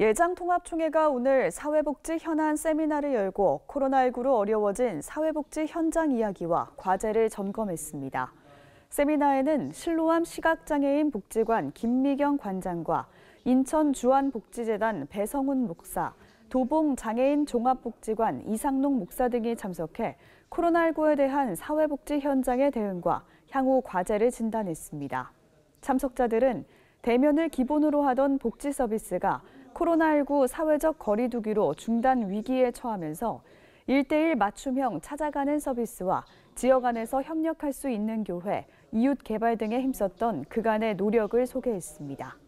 예장통합총회가 오늘 사회복지 현안 세미나를 열고 코로나19로 어려워진 사회복지 현장 이야기와 과제를 점검했습니다. 세미나에는 실로암 시각장애인 복지관 김미경 관장과 인천 주안복지재단 배성훈 목사, 도봉 장애인 종합복지관 이상농 목사 등이 참석해 코로나19에 대한 사회복지 현장의 대응과 향후 과제를 진단했습니다. 참석자들은 대면을 기본으로 하던 복지 서비스가 코로나19 사회적 거리두기로 중단 위기에 처하면서 일대일 맞춤형 찾아가는 서비스와 지역 안에서 협력할 수 있는 교회, 이웃 개발 등에 힘썼던 그간의 노력을 소개했습니다.